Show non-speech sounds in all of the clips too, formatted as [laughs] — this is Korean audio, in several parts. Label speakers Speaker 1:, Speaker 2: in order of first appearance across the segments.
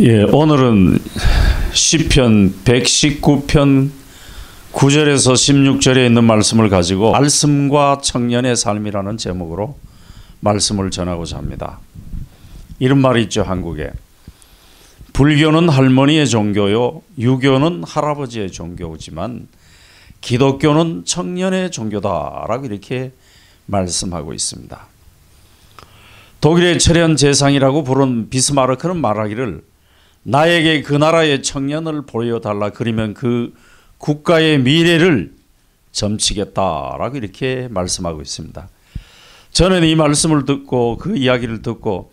Speaker 1: 예, 오늘은 시편 119편 9절에서 16절에 있는 말씀을 가지고 말씀과 청년의 삶이라는 제목으로 말씀을 전하고자 합니다. 이런 말이 있죠, 한국에. 불교는 할머니의 종교요, 유교는 할아버지의 종교지만 기독교는 청년의 종교다라고 이렇게 말씀하고 있습니다. 독일의 철현 재상이라고 부른 비스마르크는 말하기를 나에게 그 나라의 청년을 보여달라. 그러면 그 국가의 미래를 점치겠다라고 이렇게 말씀하고 있습니다. 저는 이 말씀을 듣고 그 이야기를 듣고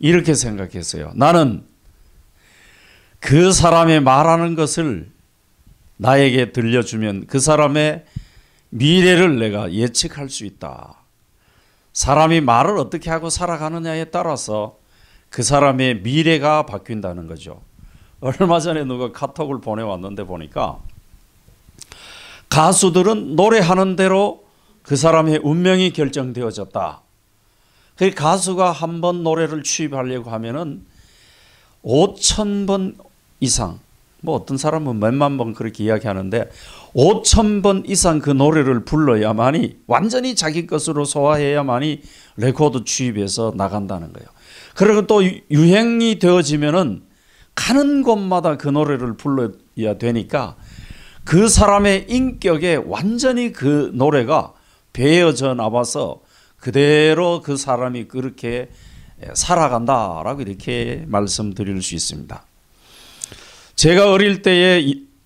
Speaker 1: 이렇게 생각했어요. 나는 그 사람의 말하는 것을 나에게 들려주면 그 사람의 미래를 내가 예측할 수 있다. 사람이 말을 어떻게 하고 살아가느냐에 따라서 그 사람의 미래가 바뀐다는 거죠. 얼마 전에 누가 카톡을 보내왔는데 보니까 가수들은 노래하는 대로 그 사람의 운명이 결정되어졌다. 그 가수가 한 번 노래를 취입하려고 하면은 5천 번 이상 뭐 어떤 사람은 몇만 번 그렇게 이야기하는데 5천 번 이상 그 노래를 불러야만이 완전히 자기 것으로 소화해야만이 레코드 취입해서 나간다는 거예요. 그리고 또 유행이 되어지면은 가는 곳마다 그 노래를 불러야 되니까 그 사람의 인격에 완전히 그 노래가 배어져 나와서 그대로 그 사람이 그렇게 살아간다라고 이렇게 말씀드릴 수 있습니다. 제가 어릴 때에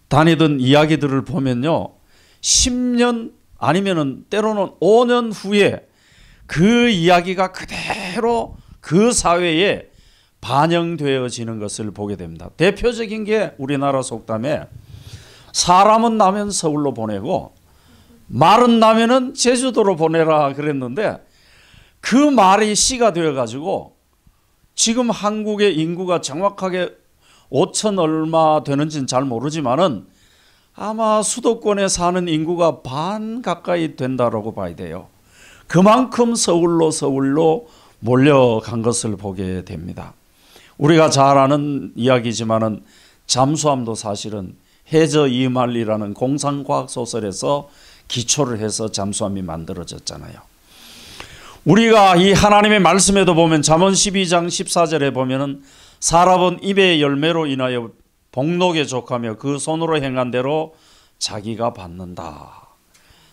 Speaker 1: 다니던 이야기들을 보면요. 10년 아니면은 때로는 5년 후에 그 이야기가 그대로 그 사회에 반영되어지는 것을 보게 됩니다. 대표적인 게 우리나라 속담에 사람은 나면 서울로 보내고 말은 나면은 제주도로 보내라 그랬는데 그 말이 씨가 되어가지고 지금 한국의 인구가 정확하게 5천 얼마 되는지는 잘 모르지만은 아마 수도권에 사는 인구가 반 가까이 된다라고 봐야 돼요. 그만큼 서울로 서울로 몰려간 것을 보게 됩니다. 우리가 잘 아는 이야기지만은 잠수함도 사실은 해저 이말리라는 공상과학 소설에서 기초를 해서 잠수함이 만들어졌잖아요. 우리가 이 하나님의 말씀에도 보면 잠언 12장 14절에 보면은 사람은 입의 열매로 인하여 복록에 족하며 그 손으로 행한 대로 자기가 받는다.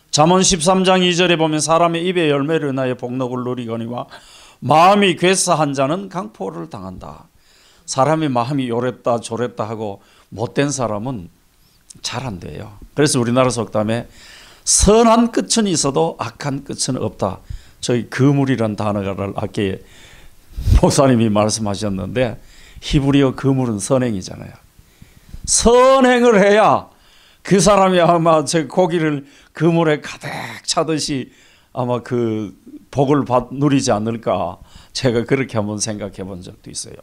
Speaker 1: 잠언 13장 2절에 보면 사람의 입의 열매로 인하여 복록을 누리거니와 마음이 괴사한 자는 강포를 당한다. 사람의 마음이 요랬다 조랬다 하고 못된 사람은 잘 안 돼요. 그래서 우리나라 속담에 선한 끝은 있어도 악한 끝은 없다. 저희 그물이란 단어를 아까 목사님이 말씀하셨는데 히브리어 그물은 선행이잖아요. 선행을 해야 그 사람이 아마 제 고기를 그물에 가득 차듯이 아마 그 복을 받, 누리지 않을까 제가 그렇게 한번 생각해 본 적도 있어요.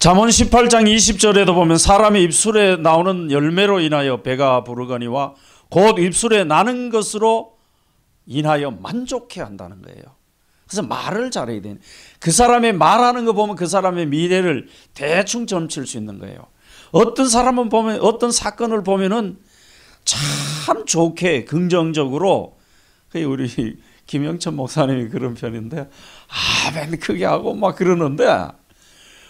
Speaker 1: 잠언 18장 20절에도 보면 사람의 입술에 나오는 열매로 인하여 배가 부르거니와 곧 입술에 나는 것으로 인하여 만족해 한다는 거예요. 그래서 말을 잘해야 되는 그 사람의 말하는 거 보면 그 사람의 미래를 대충 점칠 수 있는 거예요. 어떤 사람은 보면 어떤 사건을 보면은 참 좋게 긍정적으로 우리 김영천 목사님이 그런 편인데 아맨 크게 하고 막 그러는데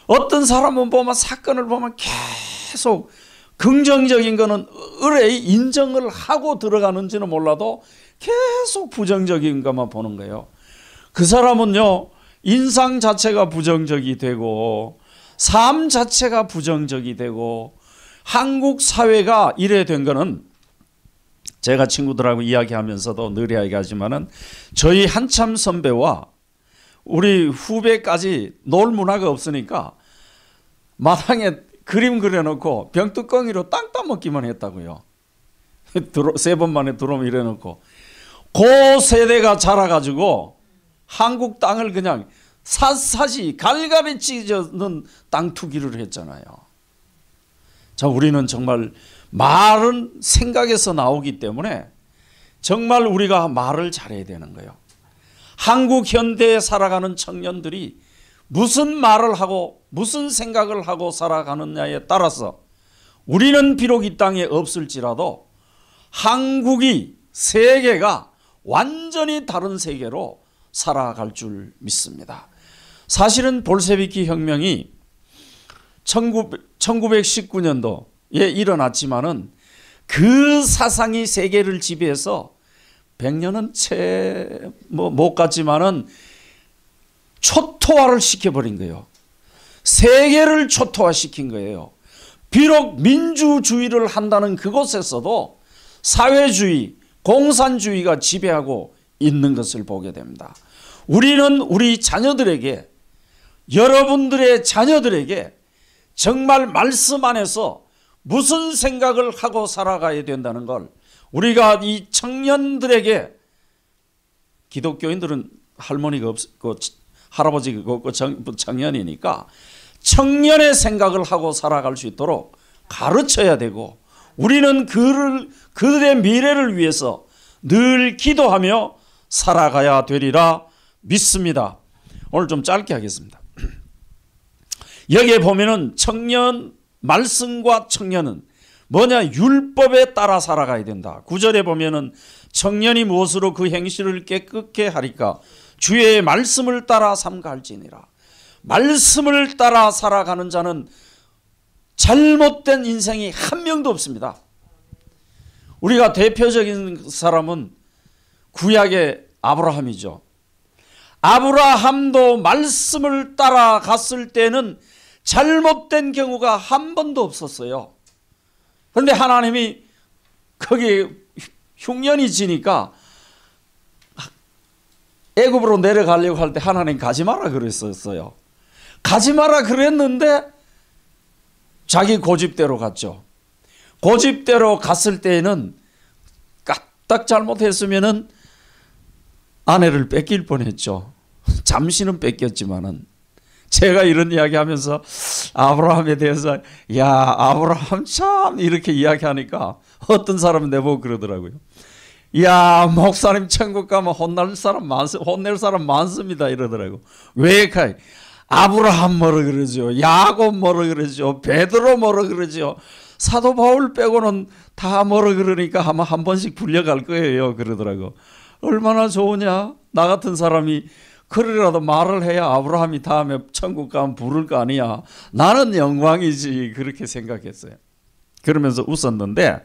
Speaker 1: 어떤 사람은 보면 사건을 보면 계속 긍정적인 거는 의뢰의 인정을 하고 들어가는지는 몰라도 계속 부정적인 것만 보는 거예요. 그 사람은요 인상 자체가 부정적이 되고 삶 자체가 부정적이 되고 한국 사회가 이래 된 거는 제가 친구들하고 이야기하면서도 늘 이야기하지만은 저희 한참 선배와 우리 후배까지 놀 문화가 없으니까 마당에 그림 그려놓고 병뚜껑이로 땅 따먹기만 했다고요. [laughs] 세 번 만에 들어오면 이래놓고 고 세대가 자라가지고 한국 땅을 그냥 샅샅이 갈가리 찢어 놓은 땅 투기를 했잖아요. 자 우리는 정말 말은 생각에서 나오기 때문에 정말 우리가 말을 잘해야 되는 거예요. 한국 현대에 살아가는 청년들이 무슨 말을 하고 무슨 생각을 하고 살아가느냐에 따라서 우리는 비록 이 땅에 없을지라도 한국이 세계가 완전히 다른 세계로 살아갈 줄 믿습니다. 사실은 볼세비키 혁명이 19, 1919년도 예, 일어났지만은 그 사상이 세계를 지배해서 100년은 채못 뭐 갔지만은 초토화를 시켜버린 거예요. 세계를 초토화시킨 거예요. 비록 민주주의를 한다는 그곳에서도 사회주의, 공산주의가 지배하고 있는 것을 보게 됩니다. 우리는 우리 자녀들에게 여러분들의 자녀들에게 정말 말씀 안에서 무슨 생각을 하고 살아가야 된다는 걸 우리가 이 청년들에게 기독교인들은 할머니가 없고 그 할아버지가 없고 그, 그 청년이니까 청년의 생각을 하고 살아갈 수 있도록 가르쳐야 되고 우리는 그를 그들의 미래를 위해서 늘 기도하며 살아가야 되리라 믿습니다. 오늘 좀 짧게 하겠습니다. [clears throat] 여기에 보면은 청년 말씀과 청년은 뭐냐 율법에 따라 살아가야 된다. 구절에 보면은 청년이 무엇으로 그 행실을 깨끗게 하리까 주의 말씀을 따라 삼가할지니라. 말씀을 따라 살아가는 자는 잘못된 인생이 한 명도 없습니다. 우리가 대표적인 사람은 구약의 아브라함이죠. 아브라함도 말씀을 따라갔을 때는 잘못된 경우가 한 번도 없었어요. 그런데 하나님이 거기 흉년이 지니까 애굽으로 내려가려고 할 때 하나님 가지 마라 그랬었어요. 가지 마라 그랬는데 자기 고집대로 갔죠. 고집대로 갔을 때에는 까딱 잘못했으면은 아내를 뺏길 뻔했죠. [laughs] 잠시는 뺏겼지만은 제가 이런 이야기하면서 아브라함에 대해서 야 아브라함 참 이렇게 이야기하니까 어떤 사람은 내보고 그러더라고요. 야 목사님 천국 가면 혼날 사람 많 혼낼 사람 많습니다 이러더라고. 왜 가요? 아브라함 뭐라 그러죠? 야곱 뭐라 그러죠? 베드로 뭐라 그러죠? 사도 바울 빼고는 다 뭐라 그러니까 아마 한 번씩 불려갈 거예요 그러더라고. 얼마나 좋으냐? 나 같은 사람이 그러라도 말을 해야 아브라함이 다음에 천국 가면 부를 거 아니야. 나는 영광이지. 그렇게 생각했어요. 그러면서 웃었는데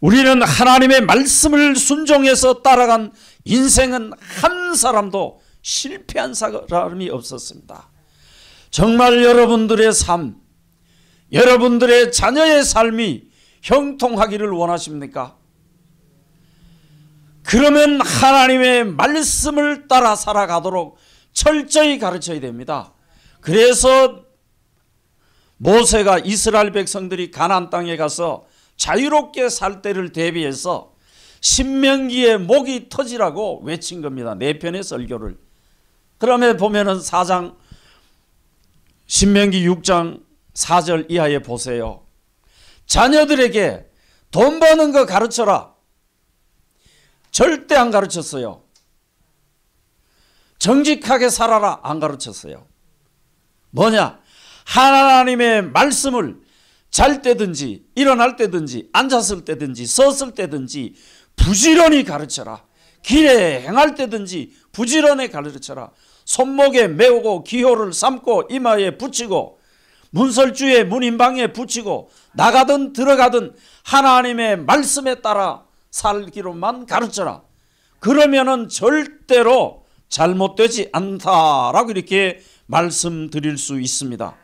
Speaker 1: 우리는 하나님의 말씀을 순종해서 따라간 인생은 한 사람도 실패한 사람이 없었습니다. 정말 여러분들의 삶, 여러분들의 자녀의 삶이 형통하기를 원하십니까? 그러면 하나님의 말씀을 따라 살아가도록 철저히 가르쳐야 됩니다. 그래서 모세가 이스라엘 백성들이 가나안 땅에 가서 자유롭게 살 때를 대비해서 신명기에 목이 터지라고 외친 겁니다. 네 편의 설교를. 그러면 보면은 4장 신명기 6장 4절 이하에 보세요. 자녀들에게 돈 버는 거 가르쳐라. 절대 안 가르쳤어요. 정직하게 살아라 안 가르쳤어요. 뭐냐? 하나님의 말씀을 잘 때든지 일어날 때든지 앉았을 때든지 섰을 때든지 부지런히 가르쳐라. 길에 행할 때든지 부지런히 가르쳐라. 손목에 메우고 기호를 삼고 이마에 붙이고 문설주에 문인방에 붙이고 나가든 들어가든 하나님의 말씀에 따라 살기로만 가르쳐라. 그러면은 절대로 잘못되지 않다라고 이렇게 말씀드릴 수 있습니다.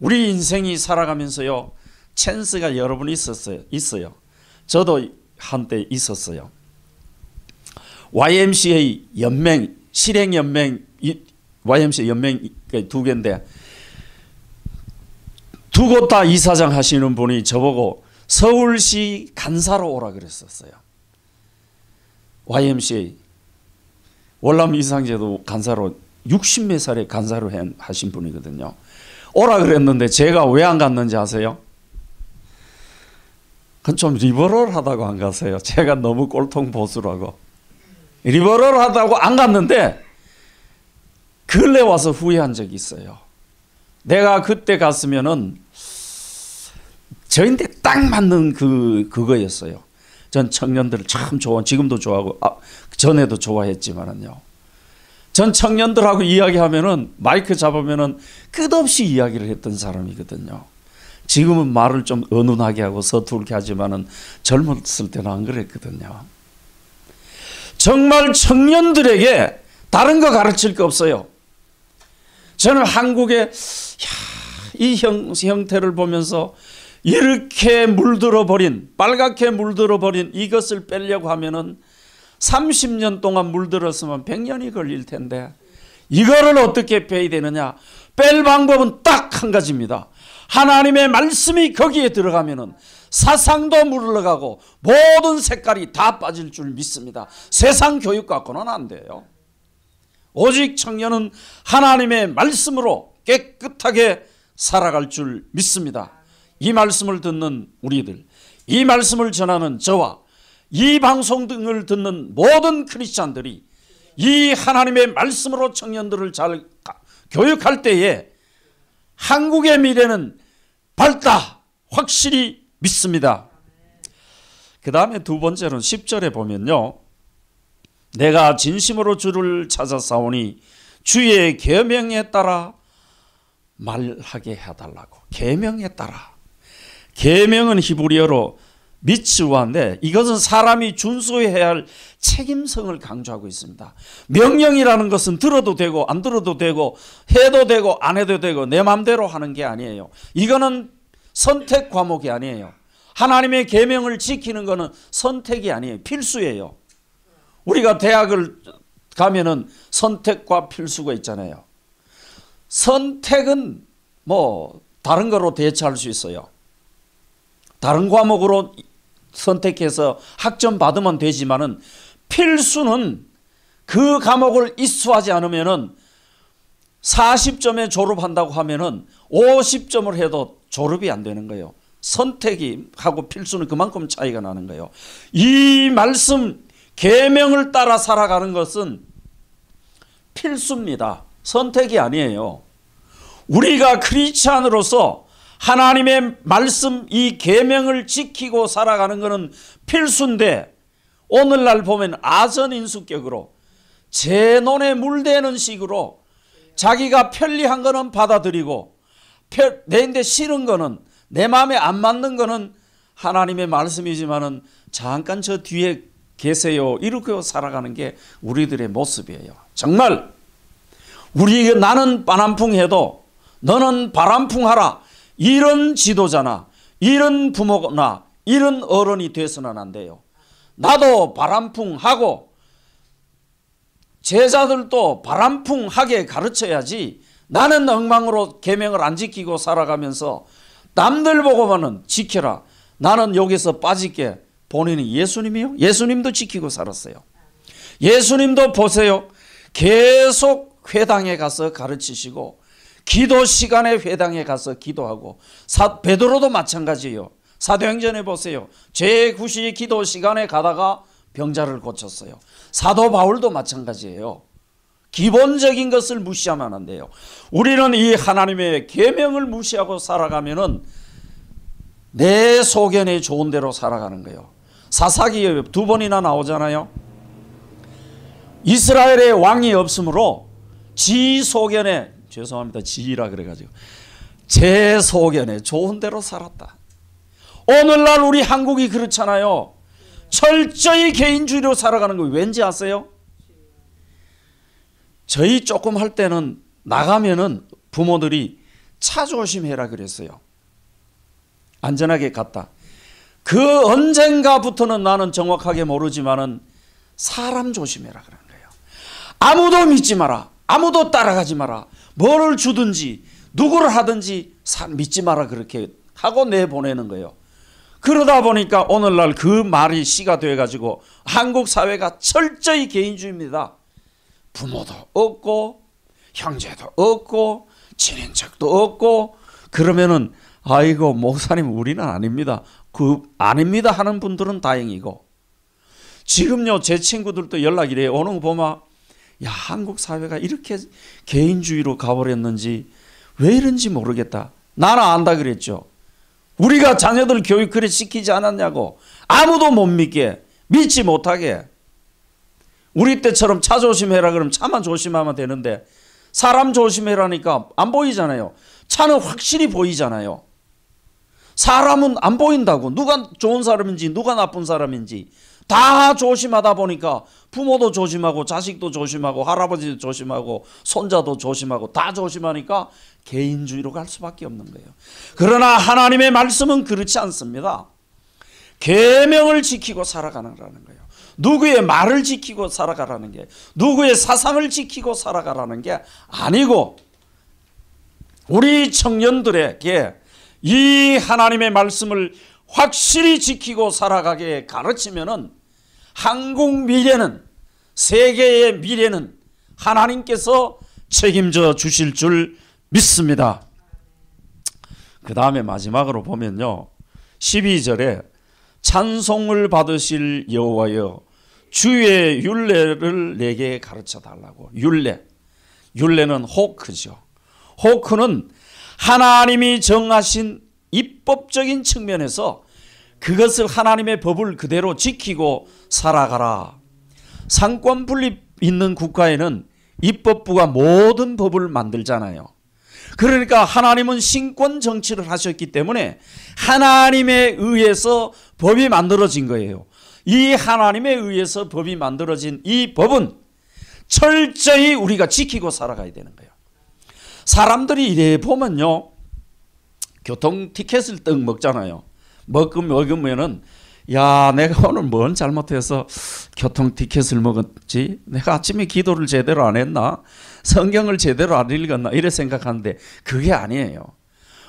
Speaker 1: 우리 인생이 살아가면서요. 찬스가 여러 분 있었어요. 있어요. 저도 한때 있었어요. YMCA 연맹 실행 연맹 YMCA 연맹 두 개인데 두 곳 다 이사장 하시는 분이 저보고 서울시 간사로 오라 그랬었어요. YMCA 월남 이상제도 간사로 60몇 살에 간사로 하신 분이거든요. 오라 그랬는데 제가 왜 안 갔는지 아세요? 그건 좀 리버럴하다고 안 갔어요. 제가 너무 꼴통 보수라고. 리버럴하다고 안 갔는데 근래 와서 후회한 적이 있어요. 내가 그때 갔으면은 저한테 딱 맞는 그 그거였어요. 전 청년들을 참 좋아, 지금도 좋아하고 아, 전에도 좋아했지만은요. 전 청년들하고 이야기하면은 마이크 잡으면은 끝없이 이야기를 했던 사람이거든요. 지금은 말을 좀 은은하게 하고 서툴게 하지만은 젊었을 때는 안 그랬거든요. 정말 청년들에게 다른 거 가르칠 거 없어요. 저는 한국의 이 형, 형태를 보면서 이렇게 물들어 버린 빨갛게 물들어 버린 이것을 빼려고 하면은 30년 동안 물들었으면 100년이 걸릴 텐데 이거를 어떻게 빼야 되느냐? 뺄 방법은 딱 한 가지입니다. 하나님의 말씀이 거기에 들어가면은 사상도 물러가고 모든 색깔이 다 빠질 줄 믿습니다. 세상 교육 갖고는 안 돼요. 오직 청년은 하나님의 말씀으로 깨끗하게 살아갈 줄 믿습니다. 이 말씀을 듣는 우리들, 이 말씀을 전하는 저와 이 방송 등을 듣는 모든 크리스찬들이 이 하나님의 말씀으로 청년들을 잘 교육할 때에 한국의 미래는 밝다 확실히 믿습니다. 그 다음에 두 번째는 10절에 보면요. 내가 진심으로 주를 찾아 싸오니 주의 계명에 따라 말하게 해달라고 계명에 따라 계명은 히브리어로 미츠와인데 이것은 사람이 준수해야 할 책임성을 강조하고 있습니다. 명령이라는 것은 들어도 되고 안 들어도 되고 해도 되고 안 해도 되고 내 마음대로 하는 게 아니에요. 이거는 선택 과목이 아니에요. 하나님의 계명을 지키는 것은 선택이 아니에요. 필수예요. 우리가 대학을 가면은 선택과 필수가 있잖아요. 선택은 뭐 다른 거로 대체할 수 있어요. 다른 과목으로 선택해서 학점 받으면 되지만은 필수는 그 과목을 이수하지 않으면은 40점에 졸업한다고 하면은 50점을 해도 졸업이 안 되는 거예요. 선택이 하고 필수는 그만큼 차이가 나는 거예요. 이 말씀 계명을 따라 살아가는 것은 필수입니다. 선택이 아니에요. 우리가 크리스찬으로서 하나님의 말씀 이 계명을 지키고 살아가는 것은 필수인데 오늘날 보면 아전인수격으로 제 논에 물대는 식으로 자기가 편리한 거는 받아들이고 내인데 싫은 거는 내 마음에 안 맞는 거는 하나님의 말씀이지만은 잠깐 저 뒤에 계세요 이렇게 살아가는 게 우리들의 모습이에요. 정말 우리 나는 바람풍 해도 너는 바람풍 하라 이런 지도자나 이런 부모나 이런 어른이 돼서는 안 돼요. 나도 바람풍하고 제자들도 바람풍하게 가르쳐야지 나는 엉망으로 계명을 안 지키고 살아가면서 남들 보고만은 지켜라. 나는 여기서 빠질게. 본인이 예수님이요? 예수님도 지키고 살았어요. 예수님도 보세요. 계속 회당에 가서 가르치시고 기도 시간에 회당에 가서 기도하고 사, 베드로도 마찬가지예요. 사도행전에 보세요. 제9시 기도 시간에 가다가 병자를 고쳤어요. 사도 바울도 마찬가지예요. 기본적인 것을 무시하면 안 돼요. 우리는 이 하나님의 계명을 무시하고 살아가면은 내 소견에 좋은 대로 살아가는 거예요. 사사기에 두 번이나 나오잖아요. 이스라엘의 왕이 없으므로 지 소견에 죄송합니다. 지라 그래가지고 제 소견에 좋은 대로 살았다. 오늘날 우리 한국이 그렇잖아요. 철저히 개인주의로 살아가는 거 왠지 아세요? 저희 조금 할 때는 나가면은 부모들이 차 조심해라 그랬어요. 안전하게 갔다. 그 언젠가부터는 나는 정확하게 모르지만은 사람 조심해라 그런 거예요. 아무도 믿지 마라. 아무도 따라가지 마라. 뭐를 주든지 누구를 하든지 믿지 마라 그렇게 하고 내보내는 거예요. 그러다 보니까 오늘날 그 말이 씨가 돼가지고 한국 사회가 철저히 개인주의입니다. 부모도 없고 형제도 없고 친인척도 없고 그러면은 아이고 목사님 우리는 아닙니다. 그 아닙니다 하는 분들은 다행이고 지금요 제 친구들도 연락이 래요 오는 거 보면 야 한국 사회가 이렇게 개인주의로 가버렸는지 왜 이런지 모르겠다. 나는 안다 그랬죠. 우리가 자녀들 교육 그래 시키지 않았냐고 아무도 못 믿게 믿지 못하게 우리 때처럼 차 조심해라 그럼 차만 조심하면 되는데 사람 조심해라니까 안 보이잖아요. 차는 확실히 보이잖아요. 사람은 안 보인다고 누가 좋은 사람인지 누가 나쁜 사람인지 다 조심하다 보니까 부모도 조심하고 자식도 조심하고 할아버지도 조심하고 손자도 조심하고 다 조심하니까 개인주의로 갈 수밖에 없는 거예요. 그러나 하나님의 말씀은 그렇지 않습니다. 계명을 지키고 살아가라는 거예요. 누구의 말을 지키고 살아가라는 게 누구의 사상을 지키고 살아가라는 게 아니고 우리 청년들에게 이 하나님의 말씀을 확실히 지키고 살아가게 가르치면은 한국 미래는 세계의 미래는 하나님께서 책임져 주실 줄 믿습니다. 그 다음에 마지막으로 보면요. 12절에 찬송을 받으실 여호와여 주의 윤례를 내게 가르쳐 달라고. 윤례. 윤례는 호크죠. 호크는 하나님이 정하신 입법적인 측면에서 그것을 하나님의 법을 그대로 지키고 살아가라. 상권 분립 있는 국가에는 입법부가 모든 법을 만들잖아요. 그러니까 하나님은 신권 정치를 하셨기 때문에 하나님에 의해서 법이 만들어진 거예요. 이 하나님에 의해서 법이 만들어진 이 법은 철저히 우리가 지키고 살아가야 되는 거예요. 사람들이 이래 보면요. 교통 티켓을 떡 먹잖아요. 먹금 먹으면은 야 내가 오늘 뭔 잘못해서 교통 티켓을 먹었지 내가 아침에 기도를 제대로 안 했나 성경을 제대로 안 읽었나 이래 생각하는데 그게 아니에요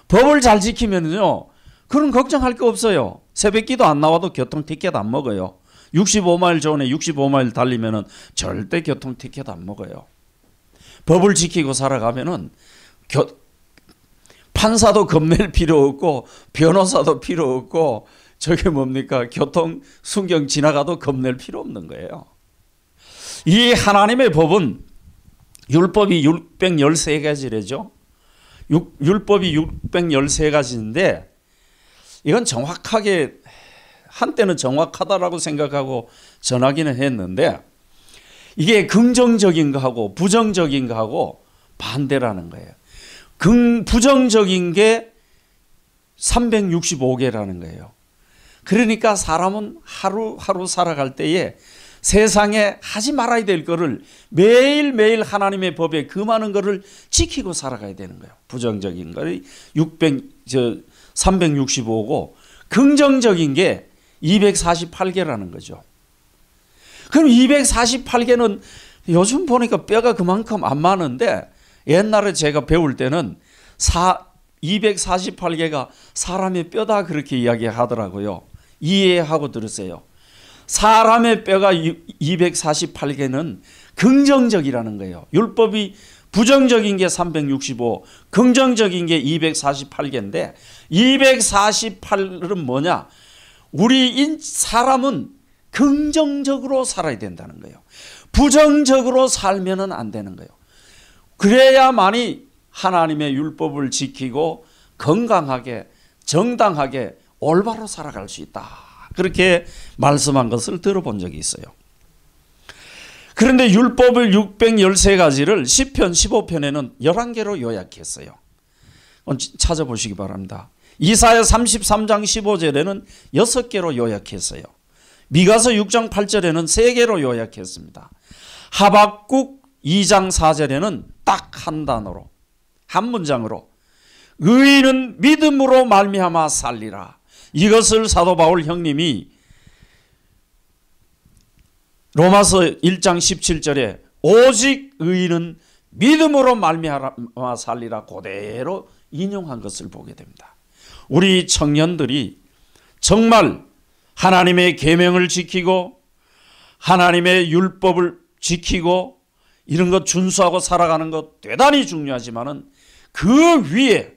Speaker 1: 법을 잘 지키면요 그런 걱정할 게 없어요 새벽기도 안 나와도 교통 티켓 안 먹어요 65마일 전에 65마일 달리면은 절대 교통 티켓 안 먹어요 법을 지키고 살아가면은 판사도 겁낼 필요 없고 변호사도 필요 없고 저게 뭡니까? 교통 순경 지나가도 겁낼 필요 없는 거예요. 이 하나님의 법은 율법이 613가지래죠. 율법이 613가지인데 이건 정확하게 한때는 정확하다라고 생각하고 전하기는 했는데 이게 긍정적인 거하고 부정적인 거하고 반대라는 거예요. 긍 부정적인 게 365개라는 거예요. 그러니까 사람은 하루하루 살아갈 때에 세상에 하지 말아야 될 거를 매일매일 하나님의 법에 금하는 거를 지키고 살아가야 되는 거예요. 부정적인 거를 600, 저 365고 긍정적인 게 248개라는 거죠. 그럼 248개는 요즘 보니까 뼈가 그만큼 안 많은데 옛날에 제가 배울 때는 사, 248개가 사람의 뼈다 그렇게 이야기하더라고요. 이해하고 들으세요. 사람의 뼈가 248개는 긍정적이라는 거예요. 율법이 부정적인 게 365, 긍정적인 게 248개인데 248은 뭐냐? 우리 사람은 긍정적으로 살아야 된다는 거예요. 부정적으로 살면은 안 되는 거예요. 그래야만이 하나님의 율법을 지키고 건강하게 정당하게 올바로 살아갈 수 있다. 그렇게 말씀한 것을 들어본 적이 있어요. 그런데 율법을 613가지를 10편 15편에는 11개로 요약했어요. 찾아보시기 바랍니다. 이사야 33장 15절에는 6개로 요약했어요. 미가서 6장 8절에는 3개로 요약했습니다. 하박국 2장 4절에는 딱 한 단어로 한 문장으로 의인은 믿음으로 말미암아 살리라. 이것을 사도 바울 형님이 로마서 1장 17절에 오직 의인은 믿음으로 말미암아 살리라 고대로 인용한 것을 보게 됩니다. 우리 청년들이 정말 하나님의 계명을 지키고 하나님의 율법을 지키고 이런 것 준수하고 살아가는 것 대단히 중요하지만은 그 위에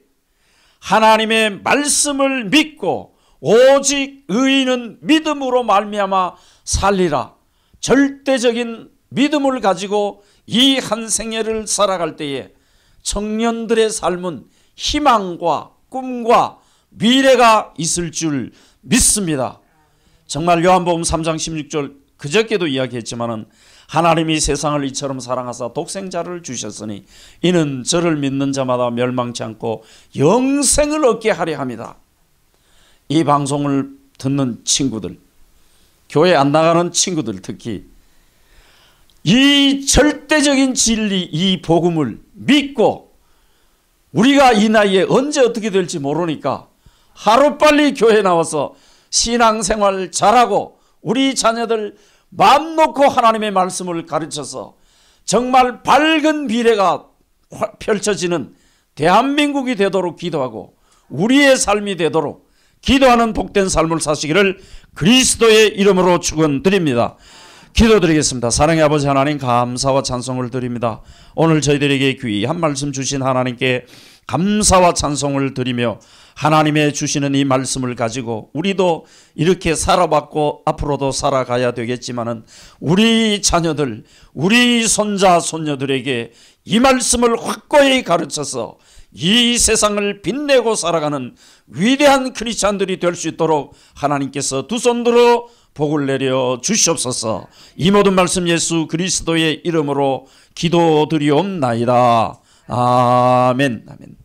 Speaker 1: 하나님의 말씀을 믿고 오직 의인은 믿음으로 말미암아 살리라. 절대적인 믿음을 가지고 이 한 생애를 살아갈 때에 청년들의 삶은 희망과 꿈과 미래가 있을 줄 믿습니다. 정말 요한복음 3장 16절 그저께도 이야기했지만은 하나님이 세상을 이처럼 사랑하사 독생자를 주셨으니 이는 저를 믿는 자마다 멸망치 않고 영생을 얻게 하려 합니다. 이 방송을 듣는 친구들, 교회 안 나가는 친구들 특히 이 절대적인 진리, 이 복음을 믿고 우리가 이 나이에 언제 어떻게 될지 모르니까 하루빨리 교회 나와서 신앙생활 잘하고 우리 자녀들 마음 놓고 하나님의 말씀을 가르쳐서 정말 밝은 미래가 펼쳐지는 대한민국이 되도록 기도하고 우리의 삶이 되도록 기도하는 복된 삶을 사시기를 그리스도의 이름으로 축원드립니다. 기도드리겠습니다. 사랑의 아버지 하나님 감사와 찬송을 드립니다. 오늘 저희들에게 귀한 말씀 주신 하나님께 감사와 찬송을 드리며 하나님의 주시는 이 말씀을 가지고 우리도 이렇게 살아봤고 앞으로도 살아가야 되겠지만은 우리 자녀들, 우리 손자, 손녀들에게 이 말씀을 확고히 가르쳐서 이 세상을 빛내고 살아가는 위대한 크리스찬들이 될 수 있도록 하나님께서 두손 들어 복을 내려 주시옵소서. 이 모든 말씀 예수 그리스도의 이름으로 기도드리옵나이다. 아멘. 아멘.